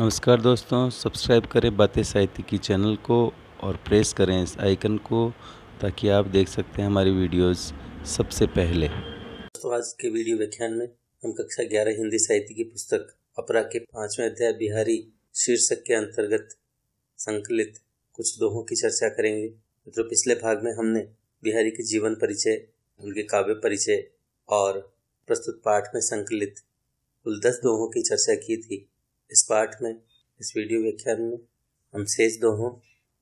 नमस्कार दोस्तों सब्सक्राइब करें बातें साहित्य की चैनल को और प्रेस करें इस आइकन को ताकि आप देख सकते हैं हमारी वीडियोस सबसे पहले दोस्तों आज के वीडियो व्याख्यान में हम कक्षा ग्यारह हिंदी साहित्य की पुस्तक अपरा के पांचवें अध्याय बिहारी शीर्षक के अंतर्गत संकलित कुछ दोहों की चर्चा करेंगे मित्रों तो पिछले भाग में हमने बिहारी के जीवन परिचय उनके काव्य परिचय और प्रस्तुत पाठ में संकलित कुल दस दोहों की चर्चा की थी इस पाठ में इस वीडियो व्याख्यान में हम शेष दोहों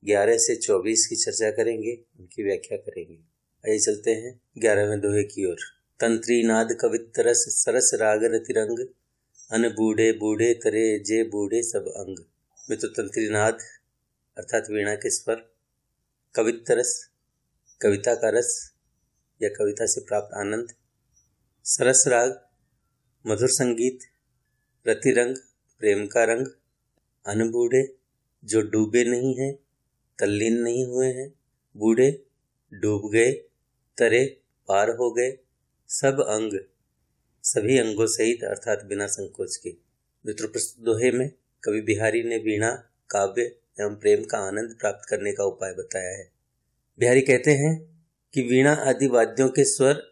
ग्यारह से चौबीस की चर्चा करेंगे उनकी व्याख्या करेंगे आइए चलते हैं ग्यारहवें दोहे की ओर तंत्री नाद कवित सरस राग रतिरंग अन बूढ़े बूढ़े तरे जे बूढ़े सब अंग में तो तंत्री नाद अर्थात वीणा के स्वर कवितरस कविता का रस या कविता से प्राप्त आनंद सरस राग मधुर संगीत रतिरंग प्रेम का रंग अनबूढ़े जो डूबे नहीं हैं तल्लीन नहीं हुए हैं बूढ़े डूब गए तरे पार हो गए सब अंग सभी अंगों सहित अर्थात बिना संकोच के मित्रप्रस्त दोहे में कवि बिहारी ने वीणा काव्य एवं प्रेम का आनंद प्राप्त करने का उपाय बताया है बिहारी कहते हैं कि वीणा आदि वाद्यों के स्वर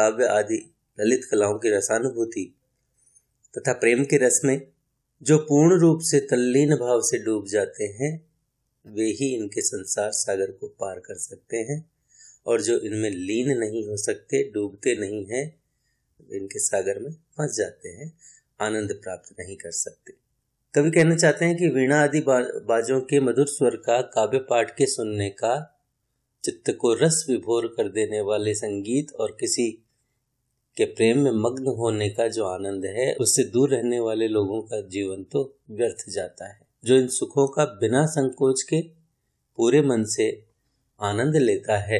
काव्य आदि ललित कलाओं की रसानुभूति तथा प्रेम के रस में जो पूर्ण रूप से तल्लीन भाव से डूब जाते हैं वे ही इनके संसार सागर को पार कर सकते हैं और जो इनमें लीन नहीं हो सकते डूबते नहीं हैं इनके सागर में फंस जाते हैं आनंद प्राप्त नहीं कर सकते कवि कहना चाहते हैं कि वीणा आदि बाजों के मधुर स्वर का काव्य पाठ के सुनने का चित्त को रस विभोर कर देने वाले संगीत और किसी कि प्रेम में मग्न होने का जो आनंद है उससे दूर रहने वाले लोगों का जीवन तो व्यर्थ जाता है जो इन सुखों का बिना संकोच के पूरे मन से आनंद लेता है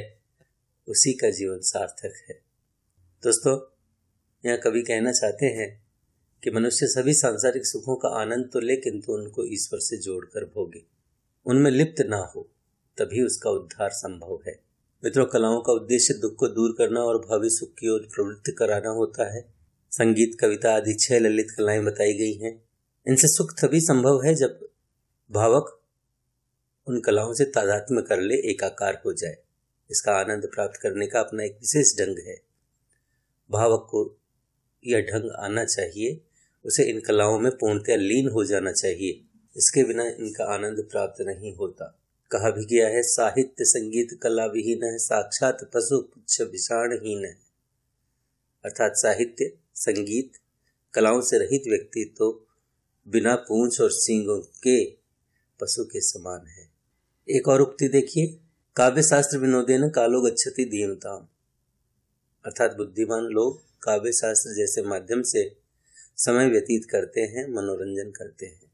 उसी का जीवन सार्थक है दोस्तों यह कभी कहना चाहते हैं कि मनुष्य सभी सांसारिक सुखों का आनंद तो ले किंतु उनको ईश्वर से जोड़कर भोगे उनमें लिप्त ना हो तभी उसका उद्धार संभव है मित्रों कलाओं का उद्देश्य दुख को दूर करना और भावी सुख की ओर प्रवृत्त कराना होता है संगीत कविता आदि छह ललित कलाएं बताई गई हैं इनसे सुख तभी संभव है जब भावक उन कलाओं से तादात्म्य कर ले एकाकार हो जाए इसका आनंद प्राप्त करने का अपना एक विशेष ढंग है भावक को यह ढंग आना चाहिए उसे इन कलाओं में पूर्णतया लीन हो जाना चाहिए इसके बिना इनका आनंद प्राप्त नहीं होता कहा भी गया है साहित्य संगीत कला विहीन है साक्षात पशु पुच्छ विषाणहीन है अर्थात साहित्य संगीत कलाओं से रहित व्यक्ति तो बिना पूंछ और सींगों के पशु के समान है एक और उक्ति देखिए काव्य शास्त्र विनोदेन कालो गच्छति दीनताम अर्थात बुद्धिमान लोग काव्य शास्त्र जैसे माध्यम से समय व्यतीत करते हैं मनोरंजन करते हैं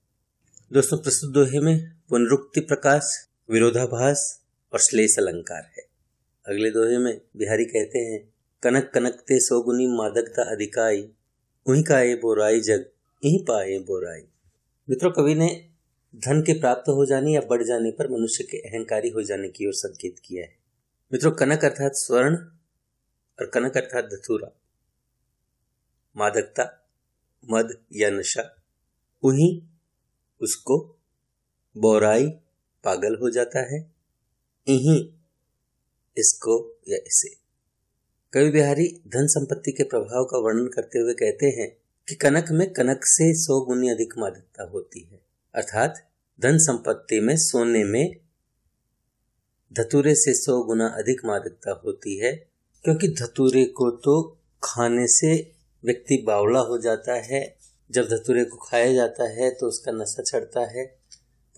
दोस्तों प्रस्तुत दोहे में पुनरुक्ति प्रकाश विरोधाभास और श्लेष अलंकार है अगले दोहे में बिहारी कहते हैं कनक कनकते सोगुनी मादकता अधिकाई उही का बोराई जग यही पाए बोराई मित्रों कवि ने धन के प्राप्त हो जाने या बढ़ जाने पर मनुष्य के अहंकारी हो जाने की ओर संकेत किया है मित्रों कनक अर्थात स्वर्ण और कनक अर्थात धतूरा मादकता मद या नशा उही उसको बोराई पागल हो जाता है यही इसको या इसे कवि बिहारी धन संपत्ति के प्रभाव का वर्णन करते हुए कहते हैं कि कनक में कनक से सौ गुनी अधिक मादकता होती है अर्थात धन संपत्ति में सोने में धतूरे से सौ गुना अधिक मादकता होती है क्योंकि धतूरे को तो खाने से व्यक्ति बावला हो जाता है जब धतूरे को खाया जाता है तो उसका नशा चढ़ता है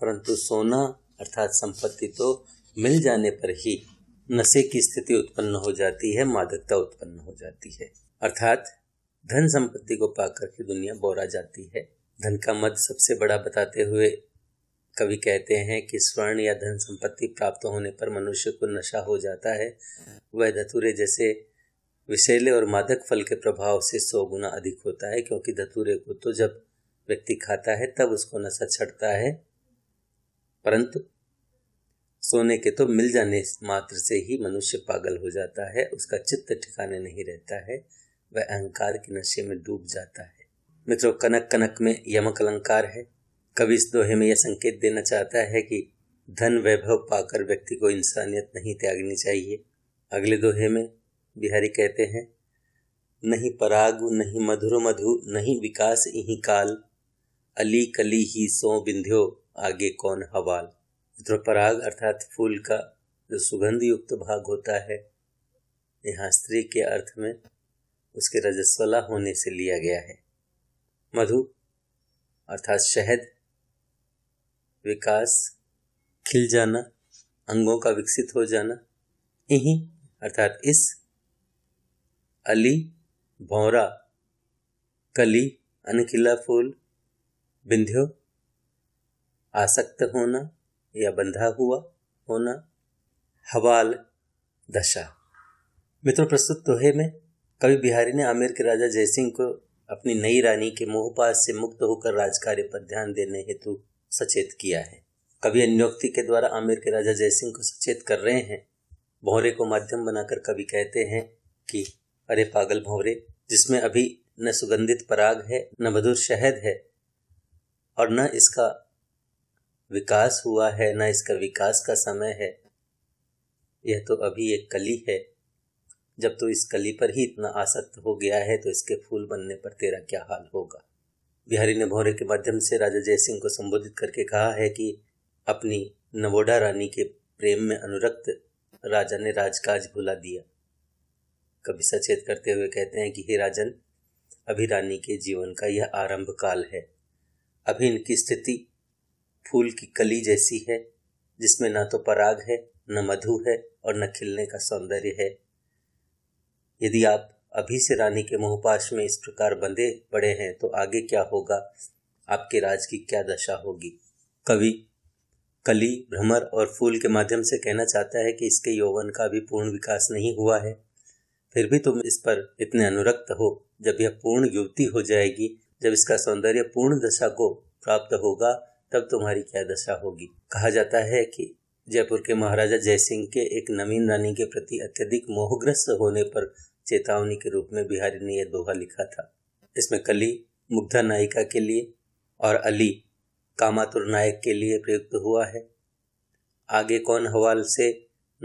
परंतु सोना अर्थात संपत्ति तो मिल जाने पर ही नशे की स्थिति उत्पन्न हो जाती है मादकता उत्पन्न हो जाती है अर्थात धन संपत्ति को पाकर के दुनिया बोरा जाती है धन का मत सबसे बड़ा बताते हुए कवि कहते हैं कि स्वर्ण या धन संपत्ति प्राप्त होने पर मनुष्य को नशा हो जाता है वह धतूरे जैसे विषैले और मादक फल के प्रभाव से सौ गुना अधिक होता है क्योंकि धतूरे को तो जब व्यक्ति खाता है तब उसको नशा छटता है परंतु सोने के तो मिल जाने मात्र से ही मनुष्य पागल हो जाता है उसका चित्त ठिकाने नहीं रहता है वह अहंकार के नशे में डूब जाता है मित्रों कनक कनक में यमक अलंकार है कवि इस दोहे में यह संकेत देना चाहता है कि धन वैभव पाकर व्यक्ति को इंसानियत नहीं त्यागनी चाहिए अगले दोहे में बिहारी कहते हैं नहीं पराग नहीं मधुर मधु नहीं विकास इही काल अली कली ही सो बिंध्यो आगे कौन हवाल पराग अर्थात फूल का जो सुगंध युक्त भाग होता है यहाँ स्त्री के अर्थ में उसके रजस्वला होने से लिया गया है मधु अर्थात शहद विकास खिल जाना अंगों का विकसित हो जाना इही अर्थात इस अली भौरा कली अनखिला फूल बिंध्यो आसक्त होना या बंधा हुआ होना हवाल दशा मित्रों प्रस्तुत दोहे में कवि बिहारी ने आमिर के राजा जयसिंह को अपनी नई रानी के मोहपास से मुक्त होकर राजकार्य पर ध्यान देने हेतु सचेत किया है कवि अन्योक्ति के द्वारा आमिर के राजा जयसिंह को सचेत कर रहे हैं भौरे को माध्यम बनाकर कवि कहते हैं कि अरे पागल भौरे जिसमें अभी न सुगंधित पराग है न मधुर शहद है और न इसका विकास हुआ है ना इसका विकास का समय है यह तो अभी एक कली है जब तो इस कली पर ही इतना आसक्त हो गया है तो इसके फूल बनने पर तेरा क्या हाल होगा बिहारी ने भौरे के माध्यम से राजा जयसिंह को संबोधित करके कहा है कि अपनी नवोडा रानी के प्रेम में अनुरक्त राजा ने राजकाज भुला दिया कभी सचेत करते हुए कहते हैं कि हे राजन अभी रानी के जीवन का यह आरंभ काल है अभी इनकी स्थिति फूल की कली जैसी है जिसमें ना तो पराग है न मधु है और न खिलने का सौंदर्य है यदि आप अभी से रानी के मोहपाश में इस प्रकार बंधे पड़े हैं तो आगे क्या होगा आपके राज की क्या दशा होगी कवि कली भ्रमर और फूल के माध्यम से कहना चाहता है कि इसके यौवन का भी पूर्ण विकास नहीं हुआ है फिर भी तुम इस पर इतने अनुरक्त हो जब यह पूर्ण युवती हो जाएगी जब इसका सौंदर्य पूर्ण दशा को प्राप्त होगा तब तुम्हारी क्या दशा होगी कहा जाता है कि जयपुर के महाराजा जयसिंह के एक नवीन रानी के प्रति अत्यधिक मोहग्रस्त होने पर चेतावनी के रूप में बिहारी ने यह दोहा लिखा था इसमें कली मुग्धा नायिका के लिए और अली कामातुर नायक के लिए प्रयुक्त हुआ है आगे कौन हवाल से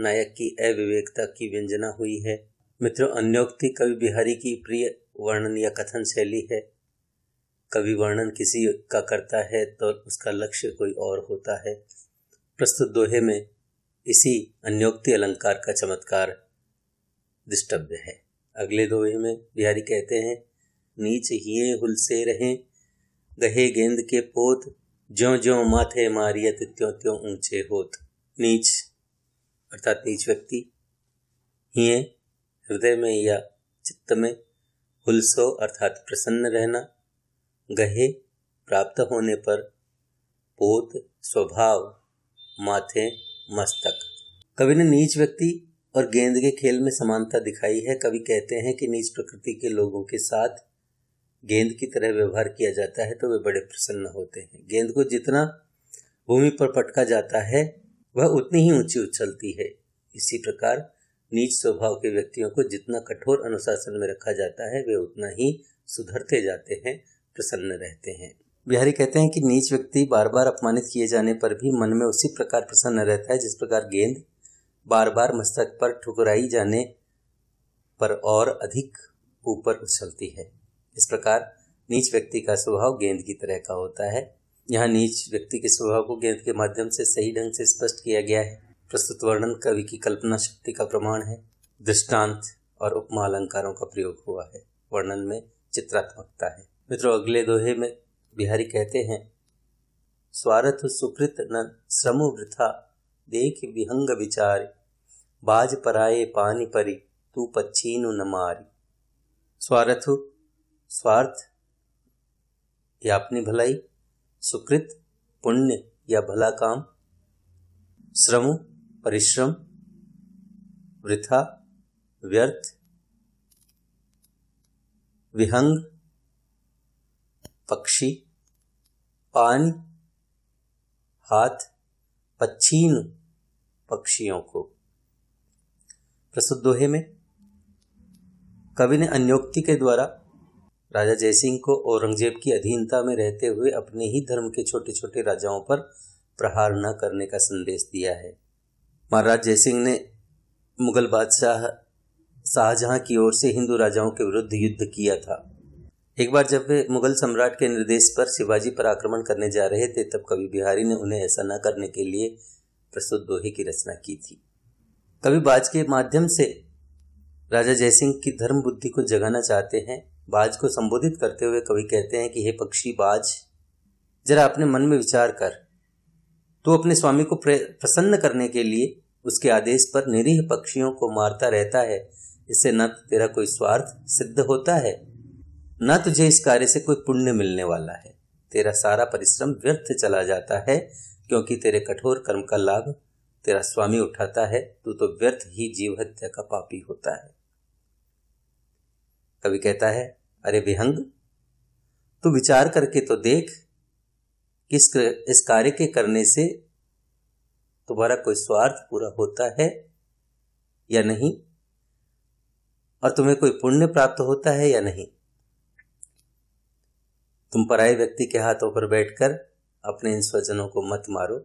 नायक की अविवेकता की व्यंजना हुई है मित्रों अन्योक्ति कवि बिहारी की प्रिय वर्णन या कथन शैली है कभी वर्णन किसी का करता है तो उसका लक्ष्य कोई और होता है प्रस्तुत दोहे में इसी अन्योक्ति अलंकार का चमत्कार दृष्टव्य है अगले दोहे में बिहारी कहते हैं नीच हिये हुलसे रहे गहे गेंद के पोत ज्यो ज्यो माथे मारियत त्यों त्यों ऊंचे होत नीच अर्थात नीच व्यक्ति हिये हृदय में या चित्त में हुलसो अर्थात प्रसन्न रहना गहे प्राप्त होने पर पोत स्वभाव माथे मस्तक कवि ने नीच व्यक्ति और गेंद के खेल में समानता दिखाई है कवि कहते हैं कि नीच प्रकृति के लोगों के साथ गेंद की तरह व्यवहार किया जाता है तो वे बड़े प्रसन्न होते हैं गेंद को जितना भूमि पर पटका जाता है वह उतनी ही ऊंची उछलती है इसी प्रकार नीच स्वभाव के व्यक्तियों को जितना कठोर अनुशासन में रखा जाता है वे उतना ही सुधरते जाते हैं प्रसन्न रहते हैं बिहारी कहते हैं कि नीच व्यक्ति बार बार अपमानित किए जाने पर भी मन में उसी प्रकार प्रसन्न रहता है जिस प्रकार गेंद बार बार मस्तक पर ठुकराई जाने पर और अधिक ऊपर उछलती है इस प्रकार नीच व्यक्ति का स्वभाव गेंद की तरह का होता है यहाँ नीच व्यक्ति के स्वभाव को गेंद के माध्यम से सही ढंग से स्पष्ट किया गया है प्रस्तुत वर्णन कवि की कल्पना शक्ति का प्रमाण है दृष्टांत और उपमा अलंकारों का प्रयोग हुआ है वर्णन में चित्रात्मकता है मित्रों अगले दोहे में बिहारी कहते हैं स्वार्थ सुकृत न श्रमु वृथा देख विहंग विचार बाज पराये पानी परी तू पच्छीनु न मारी स्वार्थ स्वार्थ या अपनी भलाई सुकृत पुण्य या भला काम श्रम परिश्रम वृथा व्यर्थ विहंग पक्षी पानी हाथ पक्षीन पक्षियों को प्रस्तुत दोहे में कवि ने अन्योक्ति के द्वारा राजा जयसिंह को औरंगजेब की अधीनता में रहते हुए अपने ही धर्म के छोटे छोटे राजाओं पर प्रहार न करने का संदेश दिया है महाराज जयसिंह ने मुगल बादशाह शाहजहां की ओर से हिंदू राजाओं के विरुद्ध युद्ध किया था एक बार जब वे मुगल सम्राट के निर्देश पर शिवाजी पर आक्रमण करने जा रहे थे तब कवि बिहारी ने उन्हें ऐसा न करने के लिए प्रस्तुत दोहे की रचना की थी कवि बाज के माध्यम से राजा जयसिंह की धर्म बुद्धि को जगाना चाहते हैं बाज को संबोधित करते हुए कवि कहते हैं कि हे पक्षी बाज जरा अपने मन में विचार कर तो अपने स्वामी को प्रसन्न करने के लिए उसके आदेश पर निरीह पक्षियों को मारता रहता है इससे न तो तेरा कोई स्वार्थ सिद्ध होता है न तुझे इस कार्य से कोई पुण्य मिलने वाला है तेरा सारा परिश्रम व्यर्थ चला जाता है क्योंकि तेरे कठोर कर्म का लाभ तेरा स्वामी उठाता है तू तो व्यर्थ ही जीव हत्या का पापी होता है कवि कहता है अरे विहंग तू विचार करके तो देख कि इस कार्य के करने से तुम्हारा कोई स्वार्थ पूरा होता है या नहीं और तुम्हें कोई पुण्य प्राप्त होता है या नहीं तुम पराए व्यक्ति के हाथों पर बैठकर अपने इन स्वजनों को मत मारो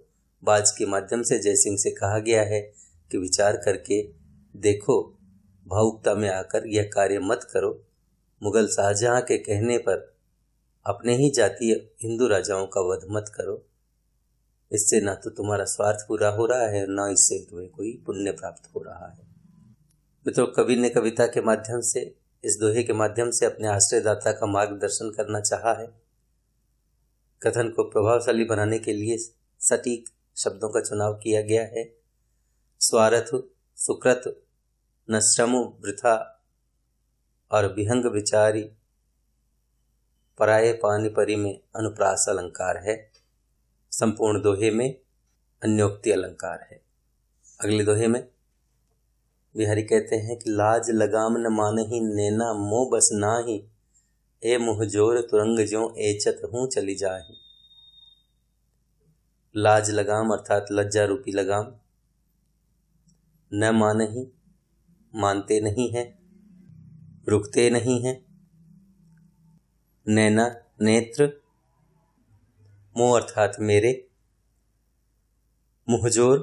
बाज के माध्यम से जयसिंह से कहा गया है कि विचार करके देखो भावुकता में आकर यह कार्य मत करो मुगल शाहजहां के कहने पर अपने ही जातीय हिंदू राजाओं का वध मत करो इससे ना तो तुम्हारा स्वार्थ पूरा हो रहा है ना इससे तुम्हें कोई पुण्य प्राप्त हो रहा है मित्रों कवि ने कविता के माध्यम से इस दोहे के माध्यम से अपने आश्रयदाता का मार्गदर्शन करना चाहा है कथन को प्रभावशाली बनाने के लिए सटीक शब्दों का चुनाव किया गया है स्वारथ सुकृत न श्रमु वृथा और विहंग विचारी पराये पानी परी में अनुप्रास अलंकार है संपूर्ण दोहे में अन्योक्ति अलंकार है अगले दोहे में बिहारी कहते हैं कि लाज लगाम न मान ही नैना मोह बस ना ही ए मुहजोर तुरंग जो एचत हूँ चली जा लाज लगाम अर्थात लज्जा रूपी लगाम न मान ही मानते नहीं हैं रुकते नहीं हैं नैना नेत्र मोह अर्थात मेरे मुहजोर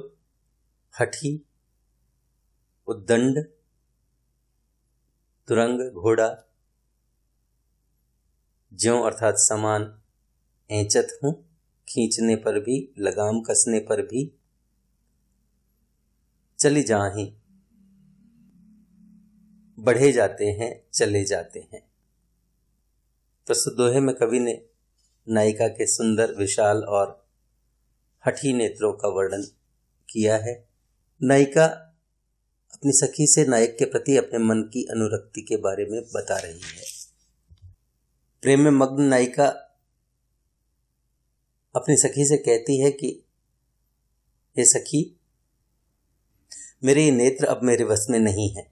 हठी उद्दंड तुरंग घोड़ा ज्यो अर्थात समान ऐचत हूं खींचने पर भी लगाम कसने पर भी चली जाही बढ़े जाते हैं चले जाते हैं तो सुदोहे में कवि ने नायिका के सुंदर विशाल और हठी नेत्रों का वर्णन किया है नायिका अपनी सखी से नायक के प्रति अपने मन की अनुरक्ति के बारे में बता रही है प्रेम में मग्न नायिका अपनी सखी से कहती है कि हे सखी मेरे ये नेत्र अब मेरे वश में नहीं है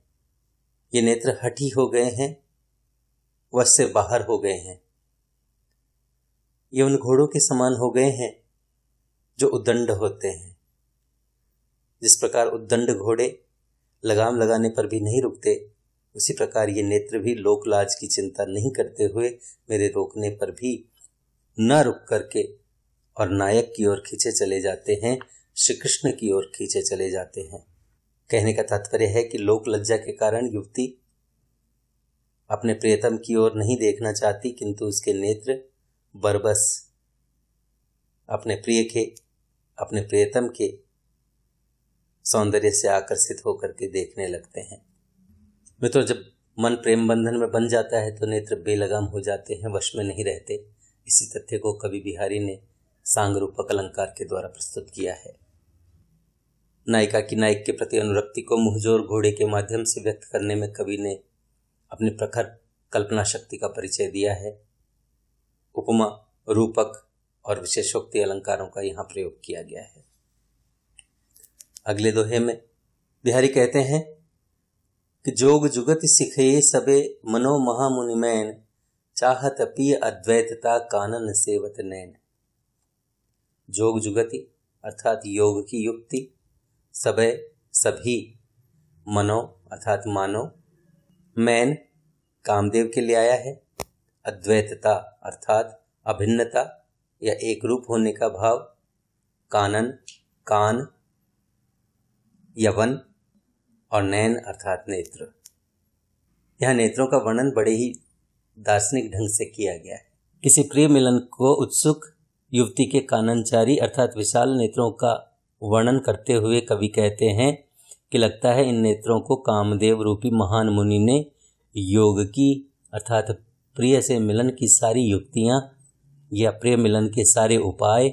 ये नेत्र हठी हो गए हैं वश से बाहर हो गए हैं ये उन घोड़ों के समान हो गए हैं जो उदंड होते हैं जिस प्रकार उद्दंड घोड़े लगाम लगाने पर भी नहीं रुकते उसी प्रकार ये नेत्र भी लोकलाज की चिंता नहीं करते हुए मेरे रोकने पर भी न रुक करके और नायक की ओर खींचे चले जाते हैं श्री कृष्ण की ओर खींचे चले जाते हैं कहने का तात्पर्य है कि लोक लज्जा के कारण युवती अपने प्रियतम की ओर नहीं देखना चाहती किंतु उसके नेत्र बरबस अपने प्रिय के अपने प्रियतम के सौंदर्य से आकर्षित होकर के देखने लगते हैं मित्रों जब मन प्रेम बंधन में बन जाता है तो नेत्र बेलगाम हो जाते हैं वश में नहीं रहते इसी तथ्य को कवि बिहारी ने सांग रूपक अलंकार के द्वारा प्रस्तुत किया है नायिका की नायक के प्रति अनुरक्ति को मुहजोर घोड़े के माध्यम से व्यक्त करने में कवि ने अपनी प्रखर कल्पना शक्ति का परिचय दिया है उपमा रूपक और विशेषोक्ति अलंकारों का यहाँ प्रयोग किया गया है अगले दोहे में बिहारी कहते हैं कि जोग जुगत सिखे सबे मनो महामुनिमैन चाहत पी अद्वैतता कानन सेवत नैन जोग जुगति अर्थात योग की युक्ति सबे सभी मनो अर्थात मानो मैन कामदेव के लिए आया है अद्वैतता अर्थात अभिन्नता या एक रूप होने का भाव कानन कान यवन और नयन अर्थात नेत्र यह नेत्रों का वर्णन बड़े ही दार्शनिक ढंग से किया गया है किसी प्रिय मिलन को उत्सुक युवती के काननचारी अर्थात विशाल नेत्रों का वर्णन करते हुए कवि कहते हैं कि लगता है इन नेत्रों को कामदेव रूपी महान मुनि ने योग की अर्थात प्रिय से मिलन की सारी युक्तियाँ या प्रिय मिलन के सारे उपाय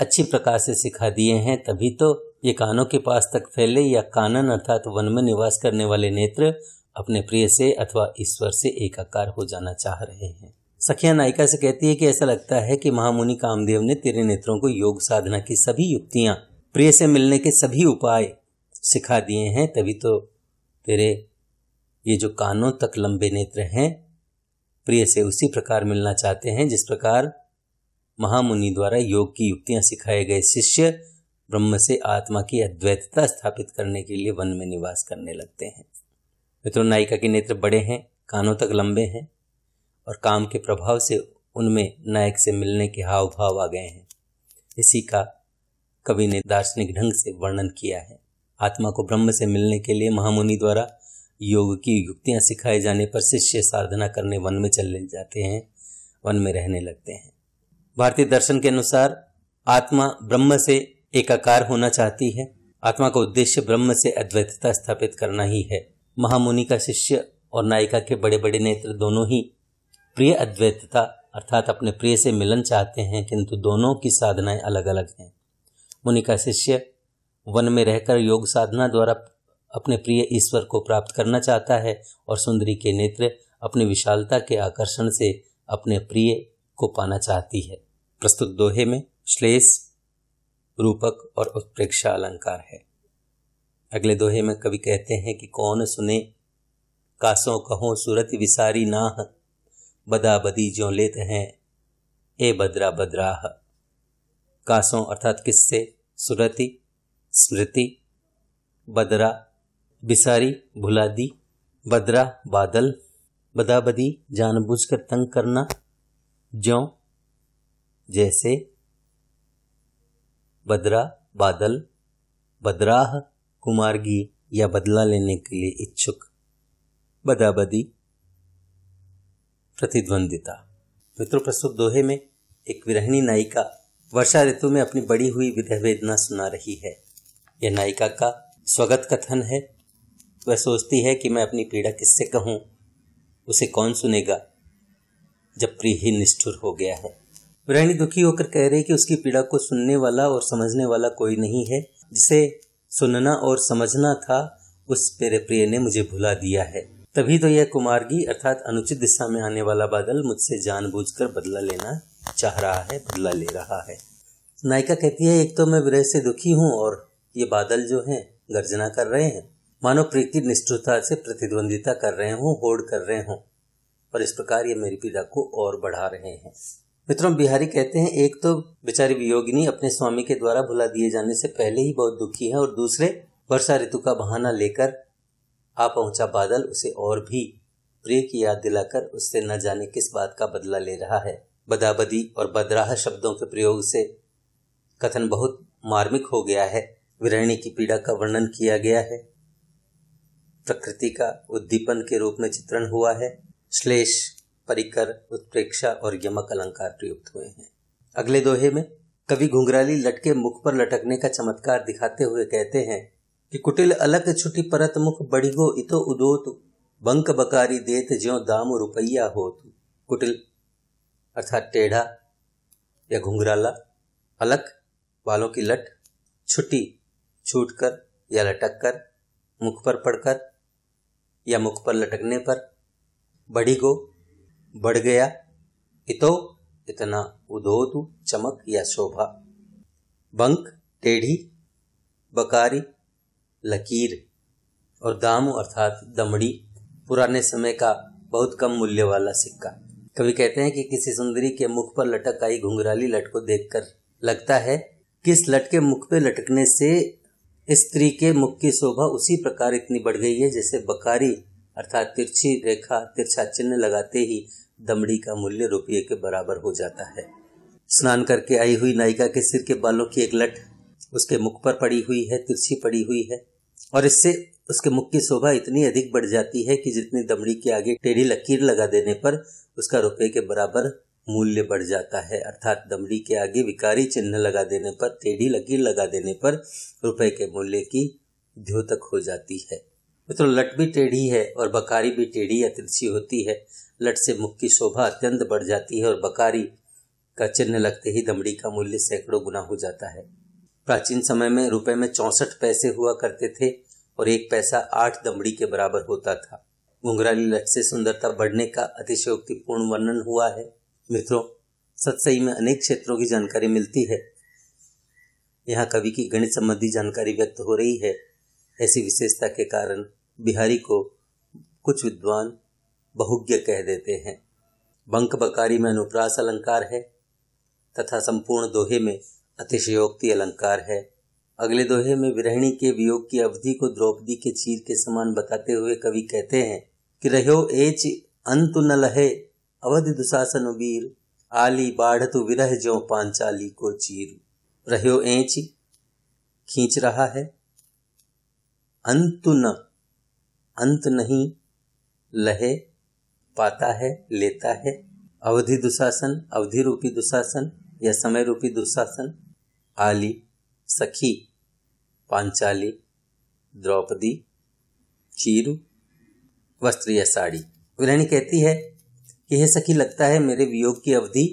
अच्छी प्रकार से सिखा दिए हैं तभी तो ये कानों के पास तक फैले या कानन अर्थात वन में निवास करने वाले नेत्र अपने प्रिय से अथवा ईश्वर से एकाकार हो जाना चाह रहे हैं सखिया नायिका से कहती है कि ऐसा लगता है कि महामुनि कामदेव ने तेरे नेत्रों को योग साधना की सभी युक्तियाँ प्रिय से मिलने के सभी उपाय सिखा दिए हैं तभी तो तेरे ये जो कानों तक लंबे नेत्र हैं प्रिय से उसी प्रकार मिलना चाहते हैं जिस प्रकार महामुनि द्वारा योग की युक्तियां सिखाए गए शिष्य ब्रह्म से आत्मा की अद्वैतता स्थापित करने के लिए वन में निवास करने लगते हैं मित्रों नायिका के नेत्र बड़े हैं कानों तक लंबे हैं और काम के प्रभाव से उनमें नायक से मिलने के हाव भाव आ गए हैं इसी का कवि ने दार्शनिक ढंग से वर्णन किया है आत्मा को ब्रह्म से मिलने के लिए महामुनि द्वारा योग की युक्तियां सिखाए जाने पर शिष्य साधना करने वन में चले जाते हैं वन में रहने लगते हैं भारतीय दर्शन के अनुसार आत्मा ब्रह्म से एकाकार होना चाहती है आत्मा का उद्देश्य ब्रह्म से अद्वैतता स्थापित करना ही है महामुनि का शिष्य और नायिका के बड़े बड़े नेत्र दोनों ही प्रिय अद्वैतता अर्थात अपने प्रिय से मिलन चाहते हैं किंतु दोनों की साधनाएं अलग अलग हैं मुनि का शिष्य वन में रहकर योग साधना द्वारा अपने प्रिय ईश्वर को प्राप्त करना चाहता है और सुंदरी के नेत्र अपनी विशालता के आकर्षण से अपने प्रिय को पाना चाहती है प्रस्तुत दोहे में श्लेष रूपक और उत्प्रेक्षा अलंकार है अगले दोहे में कवि कहते हैं कि कौन सुने कासों कहो सूरत विसारी नाह बदा बदी जो लेते हैं ए बदरा बदराह कासों अर्थात किससे सुरति स्मृति बदरा बिसारी भुलादी बदरा बादल बदाबदी जानबूझकर तंग करना ज्यों जैसे बदरा बादल बदराह कुमारगी या बदला लेने के लिए इच्छुक बदाबदी प्रतिद्वंदिता मित्रों प्रस्तुत दोहे में एक विरहणी नायिका वर्षा ऋतु में अपनी बड़ी हुई विधह वेदना सुना रही है यह नायिका का स्वगत कथन है वह सोचती है कि मैं अपनी पीड़ा किससे कहूँ उसे कौन सुनेगा जब प्रिय ही निष्ठुर हो गया है रानी दुखी होकर कह रही कि उसकी पीड़ा को सुनने वाला और समझने वाला कोई नहीं है जिसे सुनना और समझना था उस मेरे प्रिय ने मुझे भुला दिया है तभी तो यह कुमारगी अर्थात अनुचित दिशा में आने वाला बादल मुझसे जानबूझकर बदला लेना चाह रहा है बदला ले रहा है नायिका कहती है एक तो मैं विरह से दुखी हूँ और ये बादल जो है गर्जना कर रहे हैं मानो प्रीति निष्ठुरता से प्रतिद्वंदिता कर रहे हों होड़ कर रहे हों और इस प्रकार ये मेरी पीड़ा को और बढ़ा रहे हैं मित्रों बिहारी कहते हैं एक तो बेचारी वियोगिनी अपने स्वामी के द्वारा भुला दिए जाने से पहले ही बहुत दुखी है और दूसरे वर्षा ऋतु का बहाना लेकर आ पहुंचा बादल उसे और भी प्रिय की याद दिलाकर उससे न जाने किस बात का बदला ले रहा है बदाबदी और बदराह शब्दों के प्रयोग से कथन बहुत मार्मिक हो गया है विरहिणी की पीड़ा का वर्णन किया गया है प्रकृति का उद्दीपन के रूप में चित्रण हुआ है श्लेष परिकर उत्प्रेक्षा और यमक अलंकार प्रयुक्त हुए हैं अगले दोहे में कवि घुंघराली लटके मुख पर लटकने का चमत्कार दिखाते हुए कहते हैं कि कुटिल अलग छुटी परत मुख बड़िगो इतो उदोत बंक बकारी देत ज्यो दाम रुपया हो तू कुटिल अर्थात टेढ़ा या घुंघराला अलग बालों की लट छुट्टी छूट कर या लटक कर मुख पर पड़कर या मुख पर लटकने पर बड़ी को बढ़ गया इतो इतना उदोतु चमक या शोभा बंक टेढ़ी बकारी लकीर और दाम अर्थात दमड़ी पुराने समय का बहुत कम मूल्य वाला सिक्का कभी कहते हैं कि किसी सुंदरी के मुख पर लटक आई घुंघराली लट को देखकर लगता है कि इस लट के मुख पे लटकने से स्त्री के मुख की शोभा उसी प्रकार इतनी बढ़ गई है जैसे बकारी अर्थात तिरछी रेखा तिरछा चिन्ह लगाते ही दमड़ी का मूल्य रुपये के बराबर हो जाता है स्नान करके आई हुई नायिका के सिर के बालों की एक लट उसके मुख पर पड़ी हुई है तिरछी पड़ी हुई है और इससे उसके मुख की शोभा इतनी अधिक बढ़ जाती है कि जितनी दमड़ी के आगे टेढ़ी लकीर लगा देने पर उसका रुपये के बराबर मूल्य बढ़ जाता है अर्थात दमड़ी के आगे विकारी चिन्ह लगा देने पर टेढ़ी लकीर लगा देने पर रुपये के मूल्य की द्योतक हो जाती है मित्रों तो लट भी टेढ़ी है और बकारी भी टेढ़ी या तिरछी होती है लट से मुख की शोभा अत्यंत बढ़ जाती है और बकारी का चिन्ह लगते ही दमड़ी का मूल्य सैकड़ों गुना हो जाता है प्राचीन समय में रुपए में चौसठ पैसे हुआ करते थे और एक पैसा आठ दमड़ी के बराबर होता था घुंघराली लट से सुंदरता बढ़ने का अतिशयोक्तिपूर्ण वर्णन हुआ है मित्रों सत्सई में अनेक क्षेत्रों की जानकारी मिलती है यहाँ कवि की गणित संबंधी जानकारी व्यक्त हो रही है ऐसी विशेषता के कारण बिहारी को कुछ विद्वान बहुज्ञ कह देते हैं बंक बकारी में अनुप्रास अलंकार है तथा संपूर्ण दोहे में अतिशयोक्ति अलंकार है अगले दोहे में विरहिणी के वियोग की अवधि को द्रौपदी के चीर के समान बताते हुए कवि कहते हैं कि रहो एच अंतु न लहे अवध दुशासन वीर आली बाढ़ तु विरह जो पांचाली को चीर रहो एच खींच रहा है अंतु न अंत नहीं लहे पाता है लेता है अवधि दुशासन अवधि रूपी दुशासन या समय रूपी दुशासन आली सखी पांचाली द्रौपदी चीरू वस्त्र या साड़ी विरणी कहती है कि हे सखी लगता है मेरे वियोग की अवधि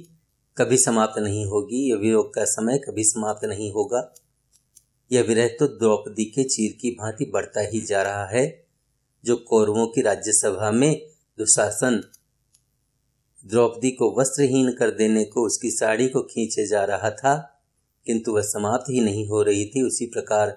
कभी समाप्त नहीं होगी यह वियोग का समय कभी समाप्त नहीं होगा यह विरह तो द्रौपदी के चीर की भांति बढ़ता ही जा रहा है जो कौरवों की राज्यसभा में दुशासन द्रौपदी को वस्त्रहीन कर देने को उसकी साड़ी को खींचे जा रहा था किंतु वह समाप्त ही नहीं हो रही थी उसी प्रकार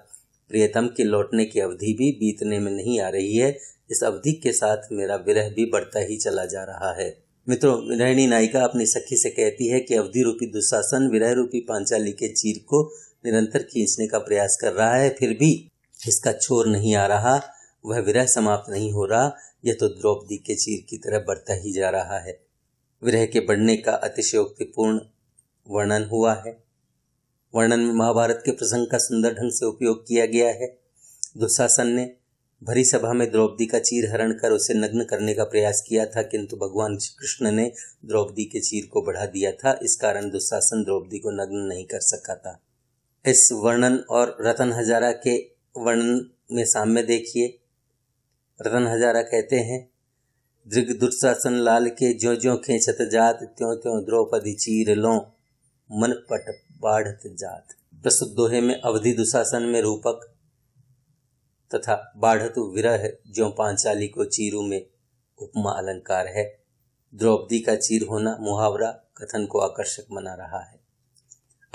प्रियतम के लौटने की अवधि भी बीतने में नहीं आ रही है इस अवधि के साथ मेरा विरह भी बढ़ता ही चला जा रहा है मित्रों गृहिणी नायिका अपनी सखी से कहती है कि अवधि रूपी दुशासन विरह रूपी पांचाली के चीर को निरंतर खींचने का प्रयास कर रहा है फिर भी इसका छोर नहीं आ रहा वह विरह समाप्त नहीं हो रहा यह तो द्रौपदी के चीर की तरह बढ़ता ही जा रहा है विरह के बढ़ने का अतिशयोक्तिपूर्ण वर्णन हुआ है वर्णन में महाभारत के प्रसंग का सुंदर ढंग से उपयोग किया गया है दुशासन ने भरी सभा में द्रौपदी का चीर हरण कर उसे नग्न करने का प्रयास किया था किंतु भगवान कृष्ण ने द्रौपदी के चीर को बढ़ा दिया था इस कारण दुशासन द्रौपदी को नग्न नहीं कर सका था इस वर्णन और रतन हजारा के वर्णन में साम्य देखिए रतन हजारा कहते हैं दृग दुर्शासन लाल के ज्यो ज्यो खेचत जात त्यों त्यों द्रौपदी चीर लो मन पट बाढ़त जात प्रस्तुत दोहे में अवधि दुशासन में रूपक तथा बाढ़तु विरह ज्यो पांचाली को चीरु में उपमा अलंकार है द्रौपदी का चीर होना मुहावरा कथन को आकर्षक बना रहा है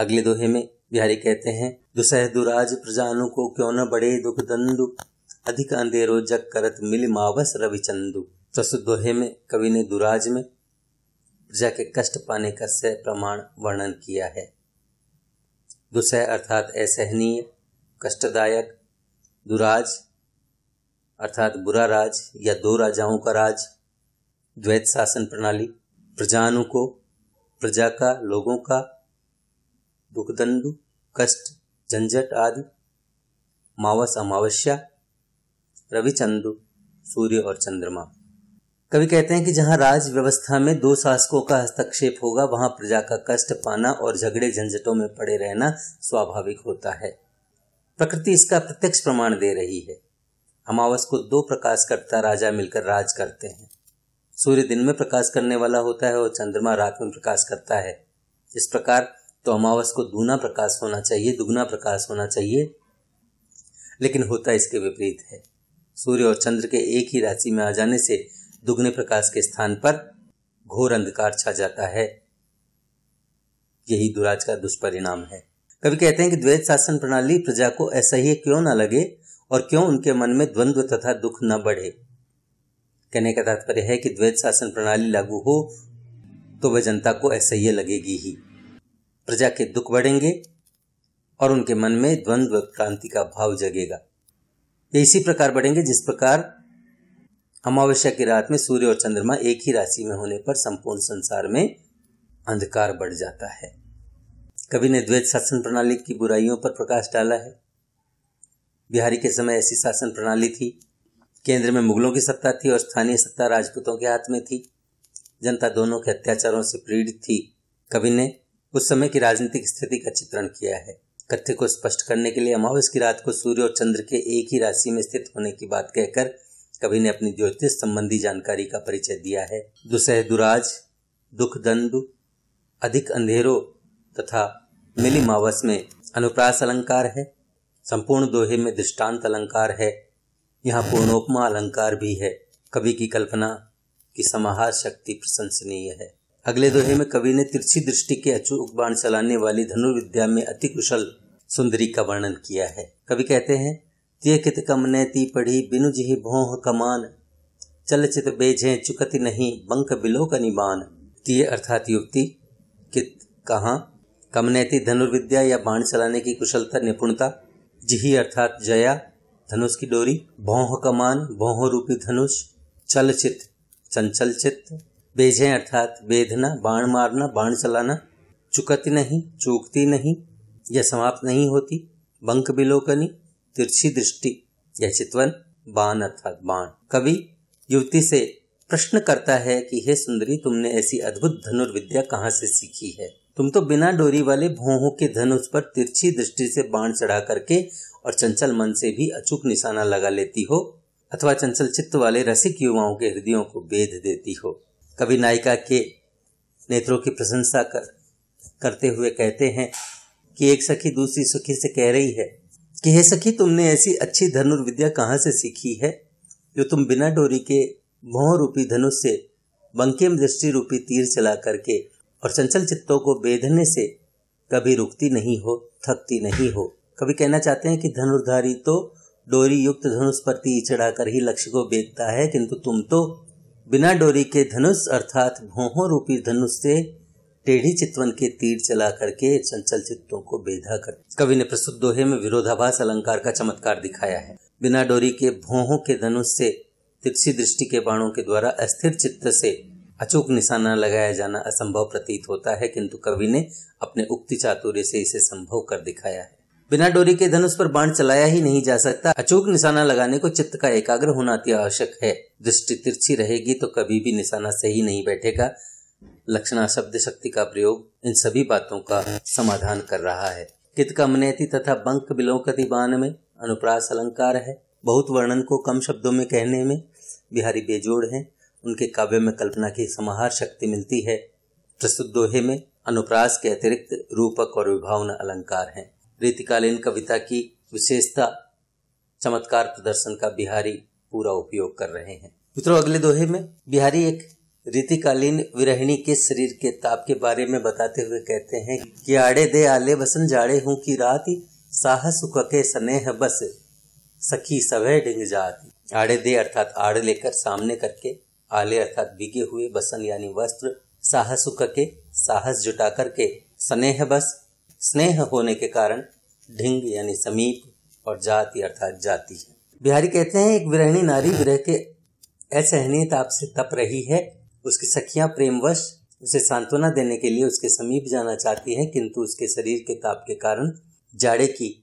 अगले दोहे में बिहारी कहते हैं दुसह दुराज प्रजानु को क्यों न बड़े दुख दंदु अधिक अंधेरो जग करत मिल मावस रविचंदु तस दोहे में कवि ने दुराज में प्रजा के कष्ट पाने का सह प्रमाण वर्णन किया है दुसह अर्थात असहनीय कष्टदायक दुराज अर्थात बुरा राज या दो राजाओं का राज द्वैत शासन प्रणाली प्रजानु को प्रजा का लोगों का दुखदंड कष्ट झंझट आदि मावस अमावस्या रविचंद्र सूर्य और चंद्रमा कवि कहते हैं कि जहाँ राज व्यवस्था में दो शासकों का हस्तक्षेप होगा वहां प्रजा का कष्ट पाना और झगड़े झंझटों में पड़े रहना स्वाभाविक होता है प्रकृति इसका प्रत्यक्ष प्रमाण दे रही है अमावस को दो प्रकाशकर्ता राजा मिलकर राज करते हैं सूर्य दिन में प्रकाश करने वाला होता है और चंद्रमा रात में प्रकाश करता है इस प्रकार तो अमावस को दूना प्रकाश होना चाहिए दुगना प्रकाश होना चाहिए लेकिन होता इसके विपरीत है सूर्य और चंद्र के एक ही राशि में आ जाने से दुगने प्रकाश के स्थान पर घोर अंधकार छा जाता है यही दुराज का दुष्परिणाम है कभी कहते हैं कि द्वैत शासन प्रणाली प्रजा को असह्य क्यों न लगे और क्यों उनके मन में द्वंद्व तथा दुख न बढ़े कहने का तात्पर्य है कि द्वैत शासन प्रणाली लागू हो तो वह जनता को असह्य लगेगी ही प्रजा के दुख बढ़ेंगे और उनके मन में द्वंद्व क्रांति का भाव जगेगा ये तो इसी प्रकार बढ़ेंगे जिस प्रकार अमावस्या की रात में सूर्य और चंद्रमा एक ही राशि में होने पर संपूर्ण संसार में अंधकार बढ़ जाता है कवि ने द्वैत शासन प्रणाली की बुराइयों पर प्रकाश डाला है बिहारी के समय ऐसी शासन प्रणाली थी केंद्र में मुगलों की सत्ता थी और स्थानीय सत्ता राजपूतों के हाथ में थी जनता दोनों के अत्याचारों से पीड़ित थी कवि ने उस समय की राजनीतिक स्थिति का चित्रण किया है तथ्य को स्पष्ट करने के लिए अमावस की रात को सूर्य और चंद्र के एक ही राशि में स्थित होने की बात कहकर कवि ने अपनी ज्योतिष संबंधी जानकारी का परिचय दिया है दुसह दुराज दुख दंड अधिक अंधेरों तथा मिली मावस में अनुप्रास अलंकार है संपूर्ण दोहे में दृष्टांत अलंकार है यहाँ पूर्णोपमा अलंकार भी है कवि की कल्पना की समाह शक्ति प्रशंसनीय है अगले दोहे में कवि ने तिरछी दृष्टि के अचूक बाण चलाने वाली धनुर्विद्या में अति कुशल सुंदरी का वर्णन किया है कवि कहते हैं तिय कित कम नैती पढ़ी बिनु जिहि भोह कमान चलचित बेझे चुकति नहीं बंक बिलो का निबान ते अर्थात युक्ति कित कम नैती धनुर्विद्या या बाण चलाने की कुशलता निपुणता जिही अर्थात जया धनुष की डोरी भौह कमान भौह रूपी धनुष चलचित चंचल चित्त बेझे अर्थात बेधना बाण मारना बाण चलाना चुकती नहीं चूकती नहीं या समाप्त नहीं होती बंक बिलोकनी तिरछी दृष्टि या चितवन बाण अर्थात बाण कवि युवती से प्रश्न करता है कि हे सुंदरी तुमने ऐसी अद्भुत धनुर्विद्या कहाँ से सीखी है तुम तो बिना डोरी वाले भोहों के धनुष पर तिरछी दृष्टि से बाण चढ़ा करके और चंचल मन से भी अचूक निशाना लगा लेती हो अथवा चंचल चित्त वाले रसिक युवाओं के हृदयों को बेध देती हो कभी नायिका के नेत्रों की प्रशंसा कर करते हुए कहते हैं कि एक सखी दूसरी सखी से कह रही है कि हे सखी तुमने ऐसी अच्छी धनुर्विद्या कहाँ से सीखी है जो तुम बिना डोरी के मोह रूपी धनुष से बंकेम दृष्टि रूपी तीर चला करके और चंचल चित्तों को बेधने से कभी रुकती नहीं हो थकती नहीं हो कभी कहना चाहते हैं कि धनुर्धारी तो डोरी युक्त धनुष पर तीर चढ़ाकर ही लक्ष्य को बेचता है किंतु तुम तो बिना डोरी के धनुष अर्थात भोहों रूपी धनुष से टेढ़ी चितवन के तीर चला करके चंचल चित्तों को बेधा कर कवि ने प्रस्तुत दोहे में विरोधाभास अलंकार का चमत्कार दिखाया है बिना डोरी के भोहों के धनुष से तिरछी दृष्टि के बाणों के द्वारा अस्थिर चित्त से अचूक निशाना लगाया जाना असंभव प्रतीत होता है किंतु कवि ने अपने उक्ति चातुर्य से इसे संभव कर दिखाया है बिना डोरी के धनुष पर बाण चलाया ही नहीं जा सकता अचूक निशाना लगाने को चित्त का एकाग्र होना अति आवश्यक है दृष्टि तिरछी रहेगी तो कभी भी निशाना सही नहीं बैठेगा लक्षणा शब्द शक्ति का प्रयोग इन सभी बातों का समाधान कर रहा है कित का मनेति तथा बंक बिलोकति बाण में अनुप्रास अलंकार है बहुत वर्णन को कम शब्दों में कहने में बिहारी बेजोड़ हैं उनके काव्य में कल्पना की समाहार शक्ति मिलती है प्रस्तुत दोहे में अनुप्रास के अतिरिक्त रूपक और विभावना अलंकार हैं रीतिकालीन कविता की विशेषता चमत्कार प्रदर्शन का बिहारी पूरा उपयोग कर रहे हैं मित्रों अगले दोहे में बिहारी एक रीतिकालीन विरहिणी के शरीर के ताप के बारे में बताते हुए कहते हैं कि आड़े दे आले बसन जाड़े हूँ की रात साहस के स्नेह बस सखी सवे डिंग जाती आड़े दे अर्थात आड़ लेकर सामने करके आले अर्थात बिगे हुए बसन यानी वस्त्र साहस के साहस जुटा करके स्नेह बस स्नेह होने के कारण ढिंग यानी समीप और जाति अर्थात जाति है बिहारी कहते हैं एक विरहिणी नारी विरह के असहनीय ताप से तप रही है उसकी सखियां प्रेमवश उसे सांत्वना देने के लिए उसके समीप जाना चाहती हैं किंतु उसके शरीर के ताप के कारण जाड़े की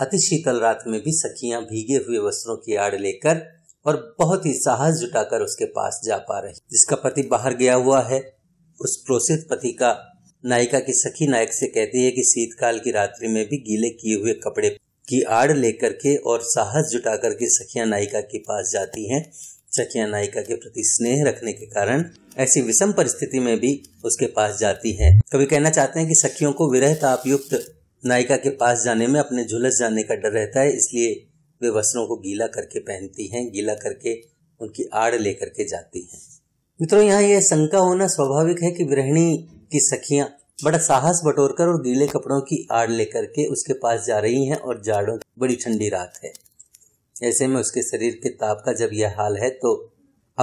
अति शीतल रात में भी सखियां भीगे हुए वस्त्रों की आड़ लेकर और बहुत ही साहस जुटाकर उसके पास जा पा रही जिसका पति बाहर गया हुआ है उस प्रोसित पति का नायिका की सखी नायक से कहती है कि शीतकाल की रात्रि में भी गीले किए हुए कपड़े की आड़ लेकर के और साहस जुटा करके सखिया नायिका के पास जाती हैं सखिया नायिका के प्रति स्नेह रखने के कारण ऐसी विषम परिस्थिति में भी उसके पास जाती हैं कभी कहना चाहते हैं कि सखियों को विरह तापयुक्त नायिका के पास जाने में अपने झुलस जाने का डर रहता है इसलिए वे वस्त्रों को गीला करके पहनती हैं गीला करके उनकी आड़ लेकर के जाती हैं मित्रों यहाँ यह शंका होना स्वाभाविक है कि गृहिणी की सखियां बड़ा साहस बटोरकर और गीले कपड़ों की आड़ लेकर के उसके पास जा रही हैं और जाड़ों बड़ी ठंडी रात है ऐसे में उसके शरीर के ताप का जब यह हाल है तो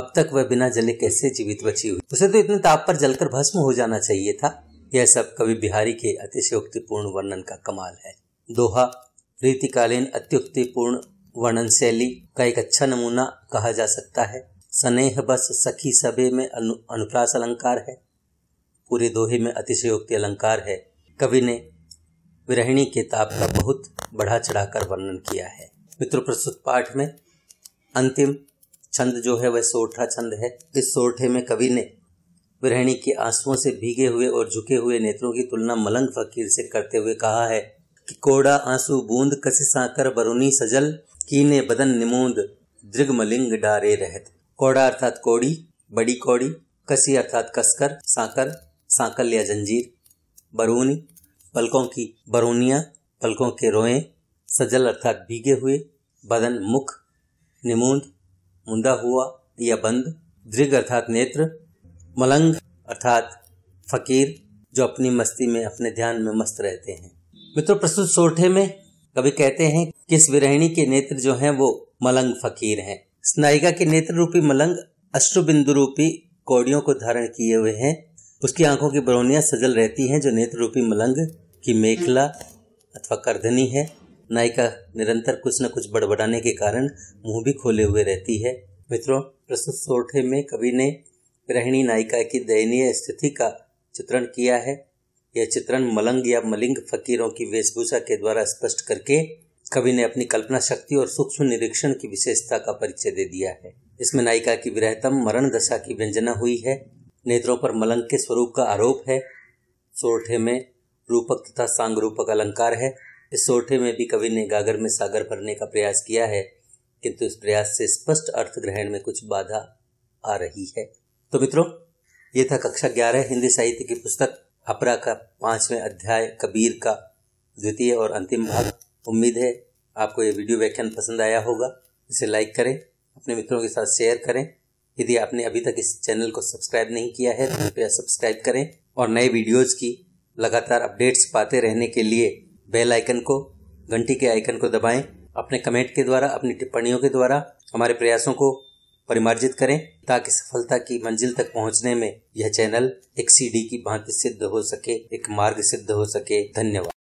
अब तक वह बिना जले कैसे जीवित बची हुई उसे तो इतने ताप पर जलकर भस्म हो जाना चाहिए था यह सब कवि बिहारी के अतिशयोक्तिपूर्ण वर्णन का कमाल है दोहा रीतिकालीन अत्युक्तिपूर्ण वर्णन शैली का एक अच्छा नमूना कहा जा सकता है स्नेह बस सखी सबे में अनु, अनुप्रास अलंकार है पूरे दोहे में अतिशयोक्ति अलंकार है कवि ने विरहिणी के ताप का बहुत बढ़ा चढ़ाकर वर्णन किया है मित्रों प्रस्तुत पाठ में अंतिम छंद जो है वह सोठा छंद है इस सोठे में कवि ने विरहिणी के आंसुओं से भीगे हुए और झुके हुए नेत्रों की तुलना मलंग फकीर से करते हुए कहा है कि कोड़ा आंसू बूंद कसी साकर बरुनी सजल कीने बदन निमूंद दृग मलिंग डारे रहत कोड़ा अर्थात कोड़ी बड़ी कोड़ी कसी अर्थात कसकर साकर सांकल या जंजीर बरूनी पलकों की बरूनियाँ पलकों के रोएं सजल अर्थात भीगे हुए बदन मुख निमूंद मुंदा हुआ या बंद दृघ अर्थात नेत्र मलंग अर्थात फकीर जो अपनी मस्ती में अपने ध्यान में मस्त रहते हैं मित्रों प्रस्तुत सोठे में कभी कहते हैं किस विरहिणी के नेत्र जो हैं वो मलंग फकीर हैं स्नायिका के नेत्र रूपी मलंग अश्रुबिंदु रूपी कौड़ियों को धारण किए हुए हैं उसकी आंखों की बरौनियाँ सजल रहती हैं जो नेत्र रूपी मलंग की मेखला अथवा करधनी है नायिका निरंतर कुछ न कुछ बड़बड़ाने के कारण मुंह भी खोले हुए रहती है मित्रों प्रस्तुत सोठे में कवि ने गृहिणी नायिका की दयनीय स्थिति का चित्रण किया है यह चित्रण मलंग या मलिंग फकीरों की वेशभूषा के द्वारा स्पष्ट करके कवि ने अपनी कल्पना शक्ति और सूक्ष्म निरीक्षण की विशेषता का परिचय दे दिया है इसमें नायिका की विरहतम मरण दशा की व्यंजना हुई है नेत्रों पर मलंग के स्वरूप का आरोप है सोरठे में रूपक तथा सांग रूपक अलंकार है इस सोरठे में भी कवि ने गागर में सागर भरने का प्रयास किया है किंतु इस प्रयास से स्पष्ट अर्थ ग्रहण में कुछ बाधा आ रही है तो मित्रों ये था कक्षा ग्यारह हिंदी साहित्य की पुस्तक अपरा का पांचवें अध्याय कबीर का द्वितीय और अंतिम भाग उम्मीद है आपको ये वीडियो व्याख्यान पसंद आया होगा इसे लाइक करें अपने मित्रों के साथ शेयर करें यदि आपने अभी तक इस चैनल को सब्सक्राइब नहीं किया है तो कृपया सब्सक्राइब करें और नए वीडियोज की लगातार अपडेट्स पाते रहने के लिए बेल आइकन को घंटी के आइकन को दबाएं अपने कमेंट के द्वारा अपनी टिप्पणियों के द्वारा हमारे प्रयासों को परिमार्जित करें ताकि सफलता की मंजिल तक पहुंचने में यह चैनल एक सीढ़ी की भांति सिद्ध हो सके एक मार्ग सिद्ध हो सके धन्यवाद